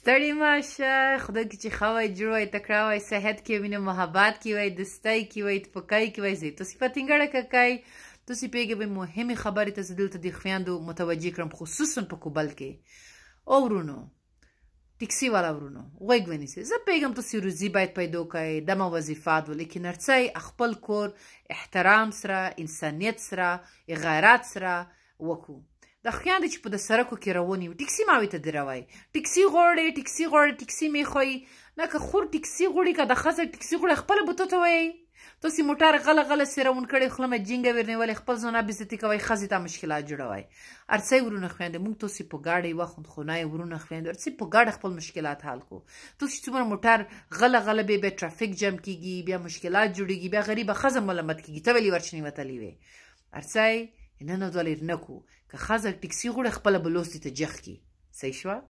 ستړي ماشه خدای کې چې خوای جوړوي تکړه وای صحت کې وینه محبت کې وای دستای کې وای پکای کې وای زی تاسو په تنګړه ککای تاسو پیګه به مهمه خبره ته دلته د خفیاندو متوجي کړم خصوصا په کوبل کې او ورونو ټیکسي والا ورونو وګونی سي زه پیګم تاسو روزي باید پیدا کړئ د ما وظیفات ولیکن ارڅی خپل کور احترام سره انسانيت سره غیرت سره وکړو د خیان چې په د سرکو کې روان یو ټیکسي ماوي ته دروي ټیکسي غوړې ټیکسي غوړې ټیکسي می خوې نه که خور ټیکسي غوړې که د خزه ټیکسي غوړې خپل بوته ته وای تاسو موټر غل غل سرون کړي خپل مې جنګ ورنیولې خپل زونه بيزتي کوي خزه ته مشکلات جوړوي ارڅې ورونه خويند مونږ تاسو په گاډي وخت خونه ورونه خويند ارڅې په گاډه خپل مشکلات حل کو تاسو څومره موټر غل غل به به ټرافیک جام کیږي بیا مشکلات جوړيږي بیا غریب خزه ملامت کیږي ته ویلې ورچنی وتلی وي ارڅې ننه دولې نکو که خزر ټکسي غوړه خپل بلوستي ته جخ کی صحیح شو